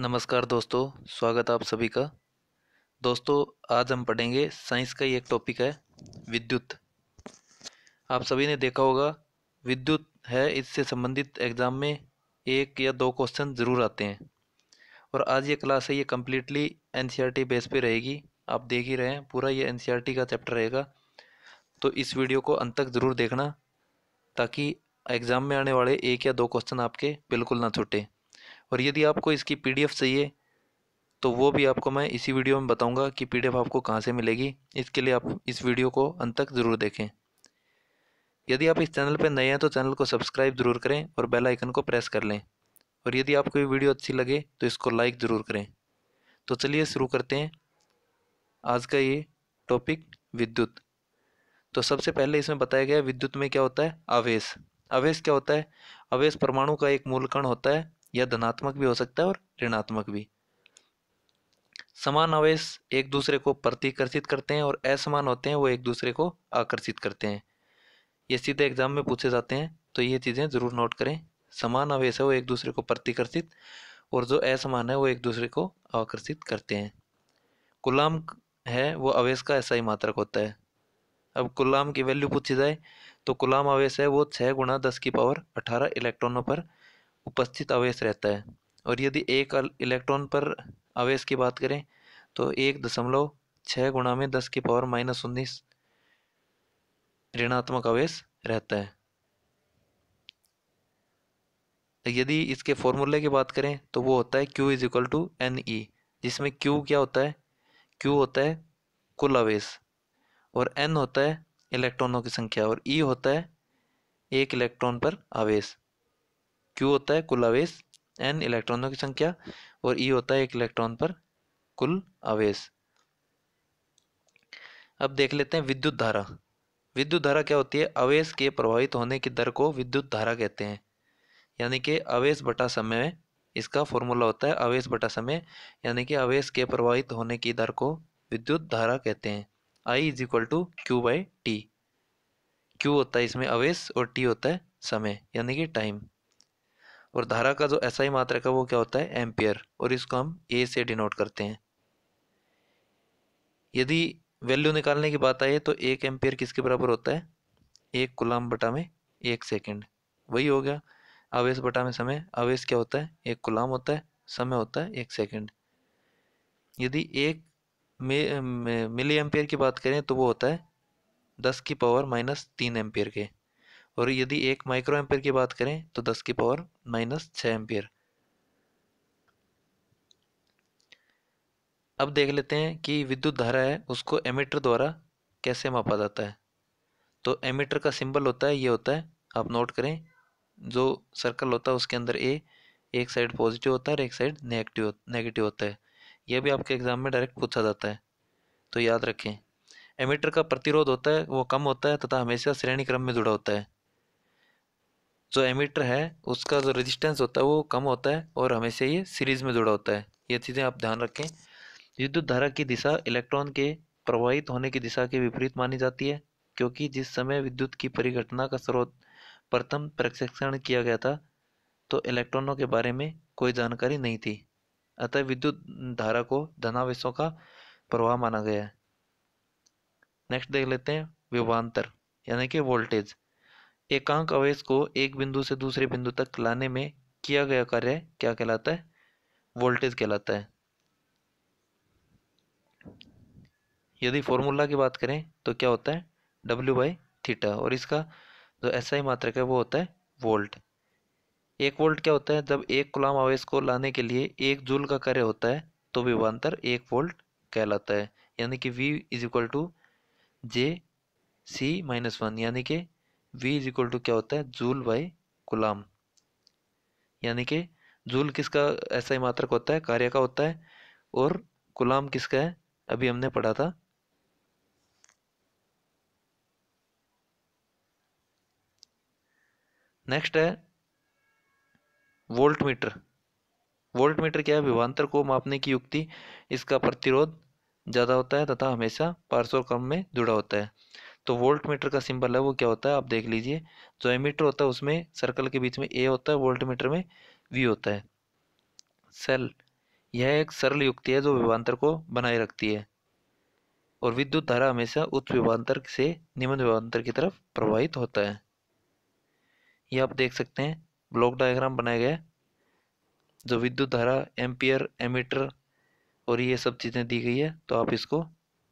नमस्कार दोस्तों स्वागत आप सभी का दोस्तों आज हम पढ़ेंगे साइंस का ही एक टॉपिक है विद्युत आप सभी ने देखा होगा विद्युत है इससे संबंधित एग्ज़ाम में एक या दो क्वेश्चन ज़रूर आते हैं और आज ये क्लास है ये कम्प्लीटली एन बेस पे रहेगी आप देख ही रहे हैं पूरा ये एन e का चैप्टर रहेगा तो इस वीडियो को अंत तक ज़रूर देखना ताकि एग्ज़ाम में आने वाले एक या दो क्वेश्चन आपके बिल्कुल ना छूटें और यदि आपको इसकी पी चाहिए तो वो भी आपको मैं इसी वीडियो में बताऊंगा कि पी आपको कहाँ से मिलेगी इसके लिए आप इस वीडियो को अंत तक ज़रूर देखें यदि आप इस चैनल पर नए हैं तो चैनल को सब्सक्राइब ज़रूर करें और बेल आइकन को प्रेस कर लें और यदि आपको ये वीडियो अच्छी लगे तो इसको लाइक ज़रूर करें तो चलिए शुरू करते हैं आज का ये टॉपिक विद्युत तो सबसे पहले इसमें बताया गया विद्युत में क्या होता है आवेश आवेश क्या होता है आवेश परमाणु का एक मूल कण होता है यह धनात्मक भी हो सकता है और ऋणात्मक भी समान आवेश एक दूसरे को प्रतिकर्षित करते हैं और असमान होते हैं वो एक दूसरे को आकर्षित करते हैं ये सीधे एग्जाम में पूछे जाते हैं तो ये चीज़ें ज़रूर नोट करें समान आवेश है वो एक दूसरे को प्रतिकर्षित और जो असमान है वो एक दूसरे को आकर्षित करते हैं गुलाम है वो आवेश का ऐसा ही मात्रक होता है अब गुलाम की वैल्यू पूछी जाए तो गुलाम आवेश है वो छः गुणा दस की पावर अठारह इलेक्ट्रॉनों पर उपस्थित आवेश रहता है और यदि एक इलेक्ट्रॉन पर आवेश की बात करें तो एक दशमलव छः गुणा में दस की पावर माइनस उन्नीस ऋणात्मक आवेश रहता है तो यदि इसके फॉर्मूले की बात करें तो वो होता है Q is equal to N E जिसमें Q क्या होता है Q होता है कुल आवेश और N होता है इलेक्ट्रॉनों की संख्या और E होता है एक इलेक्ट्रॉन पर आवेश क्यू होता है कुल आवेश एन इलेक्ट्रॉनों की संख्या और ई e होता है एक इलेक्ट्रॉन पर कुल आवेश अब देख लेते हैं विद्युत धारा विद्युत धारा क्या होती है आवेश के प्रभावित होने की दर को विद्युत धारा कहते हैं यानी कि आवेश बटा समय इसका फॉर्मूला होता है आवेश बटा समय यानी कि आवेश के प्रभावित होने की दर को विद्युत धारा कहते हैं I is equal to Q by T Q होता है इसमें आवेश और टी होता है समय यानी कि टाइम और धारा का जो एसआई मात्रक है वो क्या होता है एम्पियर और इसको हम ए से डिनोट करते हैं यदि वैल्यू निकालने की बात आई तो एक एम्पियर किसके बराबर होता है एक गुलाम बटा में एक सेकेंड वही हो गया आवेश बटा में समय आवेश क्या होता है एक गुलाम होता है समय होता है एक सेकेंड यदि एक मिली एम्पियर की बात करें तो वो होता है दस की पावर माइनस तीन एम्पियर के और यदि एक माइक्रो एम्पियर की बात करें तो दस की पावर माइनस छः एम्पियर अब देख लेते हैं कि विद्युत धारा है उसको एमीटर द्वारा कैसे मापा जाता है तो एमीटर का सिंबल होता है ये होता है आप नोट करें जो सर्कल होता है उसके अंदर ए एक साइड पॉजिटिव होता है और एक साइड नेगेटिव नेगेटिव होता है यह भी आपके एग्ज़ाम में डायरेक्ट पूछा जाता है तो याद रखें एमीटर का प्रतिरोध होता है वो कम होता है तथा हमेशा श्रेणी क्रम में जुड़ा होता है जो एमीटर है उसका जो रेजिस्टेंस होता है वो कम होता है और हमेशा ये सीरीज में जुड़ा होता है ये चीज़ें आप ध्यान रखें विद्युत धारा की दिशा इलेक्ट्रॉन के प्रवाहित होने की दिशा के विपरीत मानी जाती है क्योंकि जिस समय विद्युत की परिघटना का स्रोत प्रथम प्रशिक्षण किया गया था तो इलेक्ट्रॉनों के बारे में कोई जानकारी नहीं थी अतः विद्युत धारा को धनावेशों का प्रवाह माना गया है नेक्स्ट देख लेते हैं विभांतर यानी कि वोल्टेज एकांक आवेश को एक बिंदु से दूसरे बिंदु तक लाने में किया गया कार्य क्या कहलाता है वोल्टेज कहलाता है यदि फॉर्मूला की बात करें तो क्या होता है डब्ल्यू बाई थीटा और इसका जो ऐसा ही मात्रक है वो होता है वोल्ट एक वोल्ट क्या होता है जब एक गुलाम आवेश को लाने के लिए एक जूल का कार्य होता है तो विभांतर एक वोल्ट कहलाता है यानी कि V is equal to J C minus one यानी कि V इज इक्वल टू क्या होता है जूल बाई गुलाम यानी कि जूल किसका ऐसा ही मात्रक होता है कार्य का होता है और गुलाम किसका है अभी हमने पढ़ा था नेक्स्ट है वोल्ट मीटर वोल्ट मीटर क्या है विभांतर को मापने की युक्ति इसका प्रतिरोध ज़्यादा होता है तथा हमेशा पार्श्व क्रम में जुड़ा होता है तो वोल्ट मीटर का सिंबल है वो क्या होता है आप देख लीजिए जो एमीटर होता है उसमें सर्कल के बीच में ए होता है वोल्ट मीटर में वी होता है सेल यह एक सरल युक्ति है जो विभांतर को बनाए रखती है और विद्युत धारा हमेशा उच्च विभांतर से निम्न विभांतर की तरफ प्रवाहित होता है यह आप देख सकते हैं ब्लॉक डायग्राम बनाया गया जो विद्युत धारा एम्पियर एमीटर और ये सब चीज़ें दी गई है तो आप इसको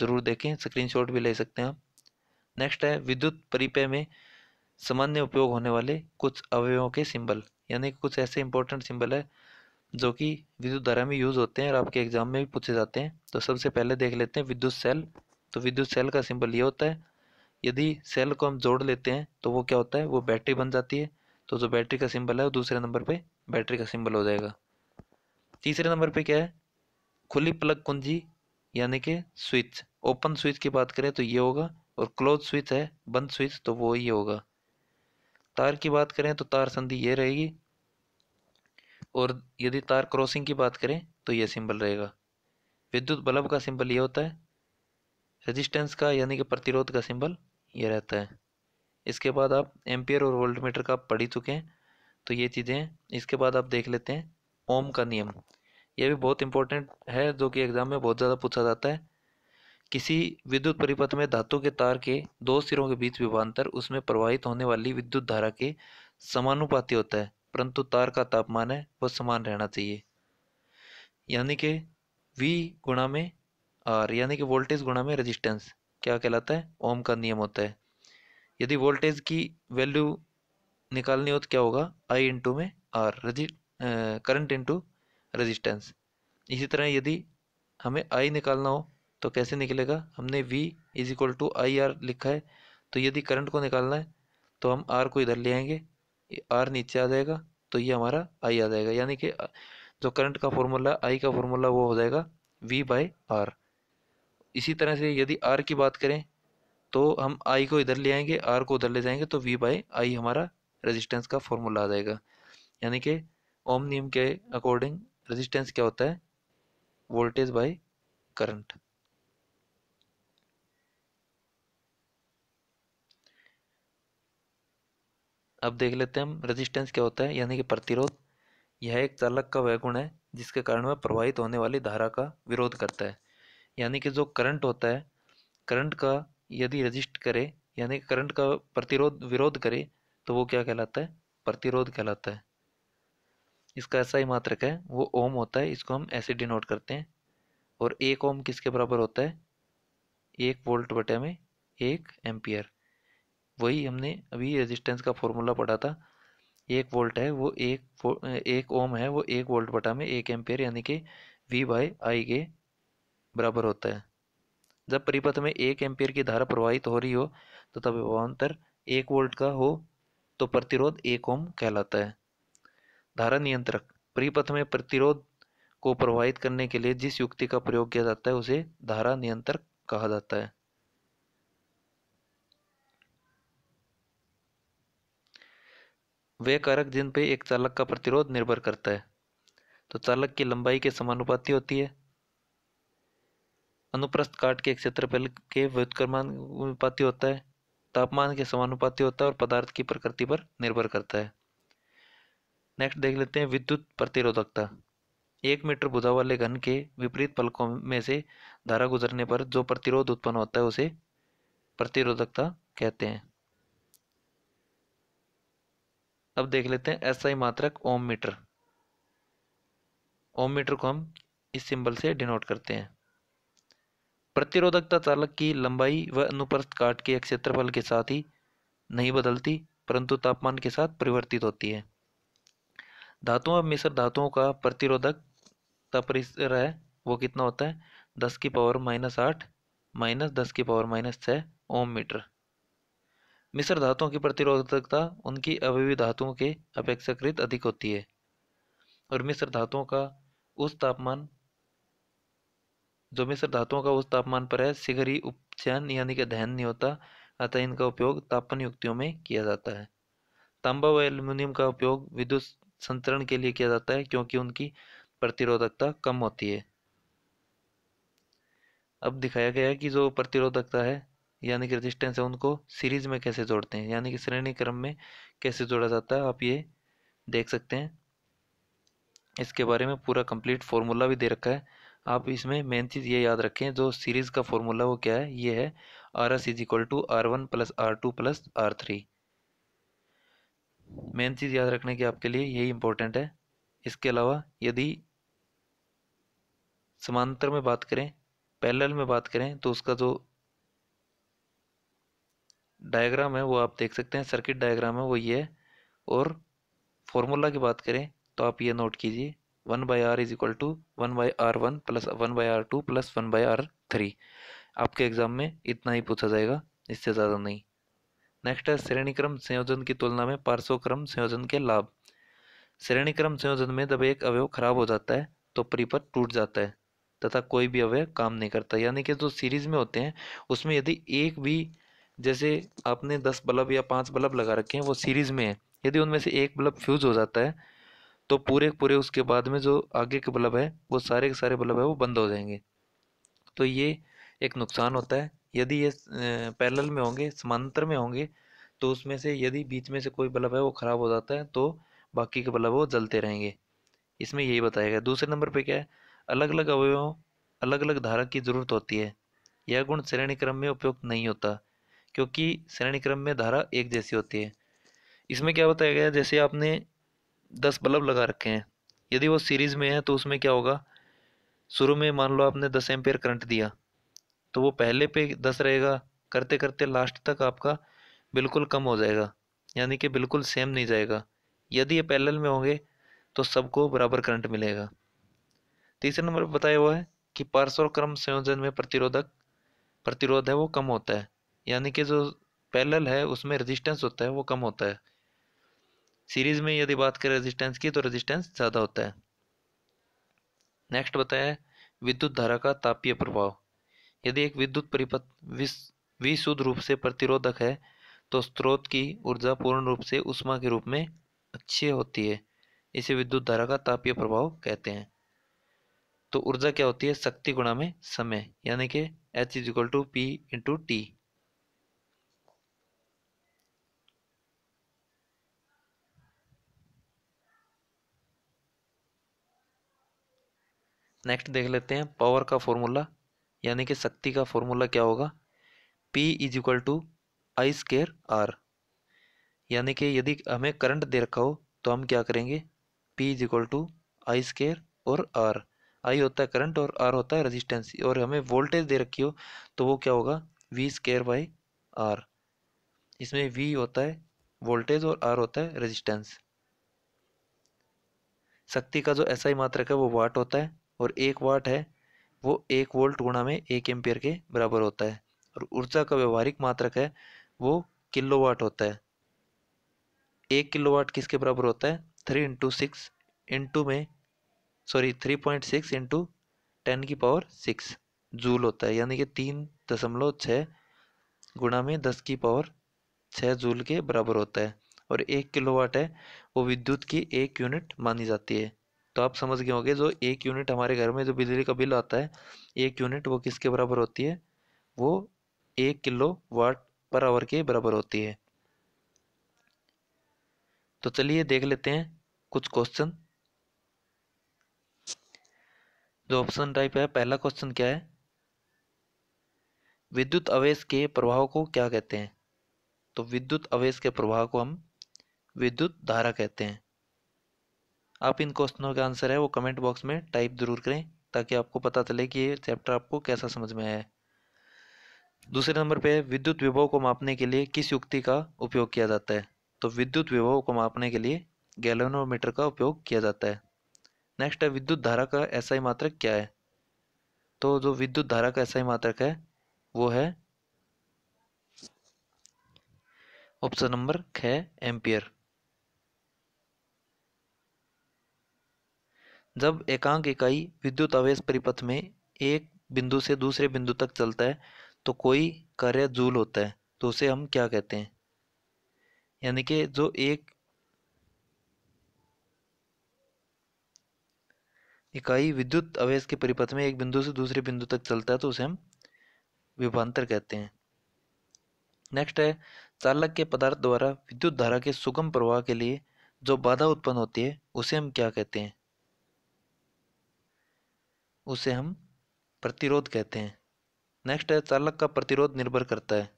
ज़रूर देखें स्क्रीनशॉट भी ले सकते हैं आप नेक्स्ट है विद्युत परिपय में सामान्य उपयोग होने वाले कुछ अवयवों के सिंबल यानी कुछ ऐसे इंपॉर्टेंट सिंबल है जो कि विद्युत धारा में यूज़ होते हैं और आपके एग्जाम में भी पूछे जाते हैं तो सबसे पहले देख लेते हैं विद्युत सेल तो विद्युत सेल का सिंबल ये होता है यदि सेल को हम जोड़ लेते हैं तो वो क्या होता है वो बैटरी बन जाती है तो जो बैटरी का सिंबल है वो दूसरे नंबर पे बैटरी का सिंबल हो जाएगा तीसरे नंबर पे क्या है खुली प्लग कुंजी यानी कि स्विच ओपन स्विच की बात करें तो ये होगा और क्लोज स्विच है बंद स्विच तो वो ये होगा तार की बात करें तो तार संधि ये रहेगी और यदि तार क्रॉसिंग की बात करें तो ये सिंबल रहेगा विद्युत बल्ब का सिंबल ये होता है रेजिस्टेंस का यानी कि प्रतिरोध का सिंबल ये रहता है इसके बाद आप एम्पियर और वोल्ट मीटर का पढ़ ही चुके हैं तो ये चीज़ें इसके बाद आप देख लेते हैं ओम का नियम यह भी बहुत इंपॉर्टेंट है जो कि एग्ज़ाम में बहुत ज़्यादा पूछा जाता है किसी विद्युत परिपथ में धातु के तार के दो सिरों के बीच विभांतर उसमें प्रवाहित होने वाली विद्युत धारा के समानुपाती होता है परंतु तार का तापमान है वह समान रहना चाहिए यानी कि वी गुणा में आर यानी कि वोल्टेज गुणा में रेजिस्टेंस क्या कहलाता है ओम का नियम होता है यदि वोल्टेज की वैल्यू निकालनी हो तो क्या होगा आई इंटू में आर रजि करंट इंटू रजिस्टेंस इसी तरह यदि हमें आई निकालना हो तो कैसे निकलेगा हमने V is equal to I R लिखा है तो यदि करंट को निकालना है तो हम R को इधर ले आएंगे R नीचे आ जाएगा तो ये हमारा I आ जाएगा यानी कि जो करंट का फॉर्मूला I का फॉर्मूला वो हो जाएगा V बाई आर इसी तरह से यदि R की बात करें तो हम I को इधर ले आएंगे R को उधर ले जाएंगे तो V बाई आई हमारा रेजिस्टेंस का फॉर्मूला आ जाएगा यानी कि ओम नियम के अकॉर्डिंग रेजिस्टेंस क्या होता है वोल्टेज बाई करंट अब देख लेते हैं हम रेजिस्टेंस क्या होता है यानी कि प्रतिरोध यह एक चालक का वह गुण है जिसके कारण वह प्रवाहित होने वाली धारा का विरोध करता है यानी कि जो करंट होता है करंट का यदि रजिस्ट करे यानी कि करंट का प्रतिरोध विरोध करे तो वो क्या कहलाता है प्रतिरोध कहलाता है इसका ऐसा ही मात्रक है वो ओम होता है इसको हम ऐसे डिनोट करते हैं और एक ओम किसके बराबर होता है एक वोल्ट बटे में एक एम्पियर वही हमने अभी रेजिस्टेंस का फॉर्मूला पढ़ा था एक वोल्ट है वो एक एक ओम है वो एक वोल्ट बटा में एक एम्पेयर यानी कि वी बाई आई के बराबर होता है जब परिपथ में एक एम्पेयर की धारा प्रवाहित हो रही हो तो तब विभवान्तर एक वोल्ट का हो तो प्रतिरोध एक ओम कहलाता है धारा नियंत्रक परिपथ में प्रतिरोध को प्रवाहित करने के लिए जिस युक्ति का प्रयोग किया जाता है उसे धारा नियंत्रक कहा जाता है वे कारक जिन पे एक चालक का प्रतिरोध निर्भर करता है तो चालक की लंबाई के समानुपाती होती है अनुप्रस्थ काट के क्षेत्रफल के व्युत्क्रमानुपाती होता है तापमान के समानुपाती होता है और पदार्थ की प्रकृति पर निर्भर करता है नेक्स्ट देख लेते हैं विद्युत प्रतिरोधकता एक मीटर बुधा वाले घन के विपरीत पलकों में से धारा गुजरने पर जो प्रतिरोध उत्पन्न होता है उसे प्रतिरोधकता कहते हैं अब देख लेते हैं एसआई मात्रक ओम मीटर ओम मीटर को हम इस सिंबल से डिनोट करते हैं प्रतिरोधकता चालक की लंबाई व अनुप्रस्थ काट के क्षेत्रफल के साथ ही नहीं बदलती परंतु तापमान के साथ परिवर्तित होती है धातुओं और मिश्र धातुओं का प्रतिरोधक परिसर है वो कितना होता है दस की पावर माइनस आठ माइनस दस की पावर माइनस छः ओम मीटर मिश्र धातुओं की प्रतिरोधकता उनकी अवयवी धातुओं के अपेक्षाकृत अधिक होती है और मिश्र धातुओं का उस तापमान जो मिश्र धातुओं का उस तापमान पर है शीघ्र ही उपचयन यानी कि दहन नहीं होता अतः इनका उपयोग तापन युक्तियों में किया जाता है तांबा व एल्यूमिनियम का उपयोग विद्युत संतरण के लिए किया जाता है क्योंकि उनकी प्रतिरोधकता कम होती है अब दिखाया गया है कि जो प्रतिरोधकता है यानी कि रजिस्टेंस है उनको सीरीज में कैसे जोड़ते हैं यानी कि श्रेणी क्रम में कैसे जोड़ा जाता है आप ये देख सकते हैं इसके बारे में पूरा कंप्लीट फार्मूला भी दे रखा है आप इसमें मेन चीज़ ये याद रखें जो सीरीज़ का फार्मूला वो क्या है ये है R S is equal to R one plus R two plus R three main चीज़ याद रखने की आपके लिए यही इंपॉर्टेंट है इसके अलावा यदि समांतर में बात करें पैरेलल में बात करें तो उसका जो डायग्राम है वो आप देख सकते हैं सर्किट डायग्राम है वो ये है और फॉर्मूला की बात करें तो आप ये नोट कीजिए one by R is equal to one by R one plus one by R two plus one by R three आपके एग्जाम में इतना ही पूछा जाएगा इससे ज़्यादा नहीं नेक्स्ट है श्रेणीक्रम संयोजन की तुलना में पार्श्वक्रम संयोजन के लाभ श्रेणीक्रम संयोजन में जब एक अवयव खराब हो जाता है तो परिपथ टूट जाता है तथा कोई भी अवयव काम नहीं करता यानी कि जो सीरीज में होते हैं उसमें यदि एक भी जैसे आपने दस बल्ब या पाँच बल्ब लगा रखे हैं वो सीरीज़ में है यदि उनमें से एक बल्ब फ्यूज़ हो जाता है तो पूरे पूरे उसके बाद में जो आगे के बल्ब है वो सारे के सारे बल्ब है वो बंद हो जाएंगे तो ये एक नुकसान होता है यदि ये पैरल में होंगे समांतर में होंगे तो उसमें से यदि बीच में से कोई बल्ब है वो ख़राब हो जाता है तो बाकी के बल्ब वो जलते रहेंगे इसमें यही बताया गया दूसरे नंबर पर क्या है अलग अलग अवयवों अलग अलग धारा की ज़रूरत होती है यह गुण श्रेणी क्रम में उपयुक्त नहीं होता क्योंकि श्रेणी क्रम में धारा एक जैसी होती है इसमें क्या बताया गया जैसे आपने दस बल्ब लगा रखे हैं यदि वो सीरीज़ में है तो उसमें क्या होगा शुरू में मान लो आपने दस एम्पेयर करंट दिया तो वो पहले पे दस रहेगा करते करते लास्ट तक आपका बिल्कुल कम हो जाएगा यानी कि बिल्कुल सेम नहीं जाएगा यदि ये पैरेलल में होंगे तो सबको बराबर करंट मिलेगा तीसरे नंबर पर बताया हुआ है कि पार्श्व क्रम संयोजन में प्रतिरोधक प्रतिरोध है वो कम होता है यानी कि जो पैरेलल है उसमें रेजिस्टेंस होता है वो कम होता है सीरीज में यदि बात करें रेजिस्टेंस की तो रेजिस्टेंस ज़्यादा होता है नेक्स्ट बताया विद्युत धारा का तापीय प्रभाव यदि एक विद्युत परिपथ विशुद्ध रूप से प्रतिरोधक है तो स्रोत की ऊर्जा पूर्ण रूप से उष्मा के रूप में अच्छी होती है इसे विद्युत धारा का तापीय प्रभाव कहते हैं तो ऊर्जा क्या होती है शक्ति गुणा में समय यानी कि H is equal to P into T next देख लेते हैं पावर का फॉर्मूला यानी कि शक्ति का फॉर्मूला क्या होगा P is equal to I square R यानी कि यदि हमें करंट दे रखा हो तो हम क्या करेंगे P is equal to I square और आर आई होता है करंट और आर होता है रेजिस्टेंस और हमें वोल्टेज दे रखी हो तो वो क्या होगा वी स्केयर बाई आर इसमें वी होता है वोल्टेज और आर होता है रेजिस्टेंस शक्ति का जो ऐसा ही मात्रक है वो वाट होता है और एक वाट है वो एक वोल्ट गुणा में एक एम्पेयर के बराबर होता है और ऊर्जा का व्यवहारिक मात्रक है वो किलो वाट होता है एक किलो वाट किसके बराबर होता है थ्री इंटू सिक्स इंटू में sorry three point six into ten की पावर सिक्स जूल होता है यानी कि तीन दशमलव छः गुणा में दस की पावर छः जूल के बराबर होता है और एक किलो वाट है वो विद्युत की एक यूनिट मानी जाती है तो आप समझ गए होंगे जो एक यूनिट हमारे घर में जो बिजली का बिल आता है एक यूनिट वो किसके बराबर होती है वो एक किलो वाट पर आवर के बराबर होती है तो चलिए देख लेते हैं कुछ क्वेश्चन जो ऑप्शन टाइप है पहला क्वेश्चन क्या है विद्युत आवेश के प्रभाव को क्या कहते हैं तो विद्युत आवेश के प्रभाव को हम विद्युत धारा कहते हैं आप इन क्वेश्चनों का आंसर है वो कमेंट बॉक्स में टाइप ज़रूर करें ताकि आपको पता चले कि ये चैप्टर आपको कैसा समझ में आया दूसरे नंबर पे विद्युत विभव को मापने के लिए किस युक्ति का उपयोग किया जाता है तो विद्युत विभव को मापने के लिए गैलोनोमीटर का उपयोग किया जाता है नेक्स्ट है विद्युत धारा का ऐसा ही मात्रक क्या है तो जो विद्युत धारा का ऐसा ही मात्रक है वो है ऑप्शन नंबर ख एम्पियर जब एकांक इकाई विद्युत आवेश परिपथ में एक बिंदु से दूसरे बिंदु तक चलता है तो कोई कार्य जूल होता है तो उसे हम क्या कहते हैं यानी कि जो एक इकाई विद्युत आवेश के परिपथ में एक बिंदु से दूसरे बिंदु तक चलता है तो उसे हम विभांतर कहते हैं नेक्स्ट है चालक के पदार्थ द्वारा विद्युत धारा के सुगम प्रवाह के लिए जो बाधा उत्पन्न होती है उसे हम क्या कहते हैं उसे हम प्रतिरोध कहते हैं नेक्स्ट है चालक का प्रतिरोध निर्भर करता है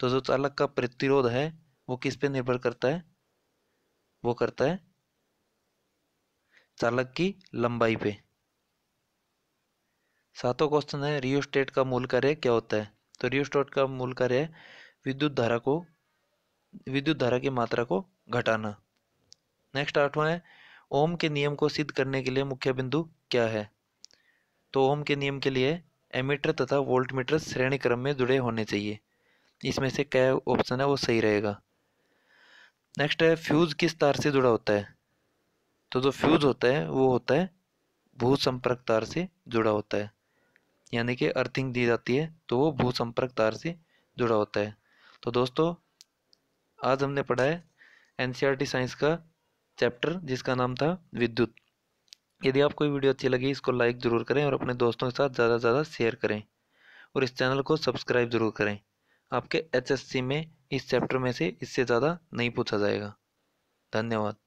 तो जो चालक का प्रतिरोध है वो किस पे निर्भर करता है वो करता है चालक की लंबाई पे सातों क्वेश्चन है रियोस्टेट का मूल कार्य क्या होता है तो रियोस्टेट का मूल कार्य है विद्युत धारा को विद्युत धारा की मात्रा को घटाना नेक्स्ट आठवां है ओम के नियम को सिद्ध करने के लिए मुख्य बिंदु क्या है तो ओम के नियम के लिए एमीटर तथा वोल्टमीटर श्रेणी क्रम में जुड़े होने चाहिए इसमें से क्या ऑप्शन है वो सही रहेगा नेक्स्ट है फ्यूज़ किस तार से जुड़ा होता है तो जो फ्यूज़ होता है वो होता है भू संपर्क तार से जुड़ा होता है यानी कि अर्थिंग दी जाती है तो वो भू संपर्क तार से जुड़ा होता है तो दोस्तों आज हमने पढ़ा है एन साइंस e का चैप्टर जिसका नाम था विद्युत यदि आपको वीडियो अच्छी लगी इसको लाइक ज़रूर करें और अपने दोस्तों के साथ ज़्यादा से ज़्यादा शेयर करें और इस चैनल को सब्सक्राइब ज़रूर करें आपके एचएससी में इस चैप्टर में से इससे ज़्यादा नहीं पूछा जाएगा धन्यवाद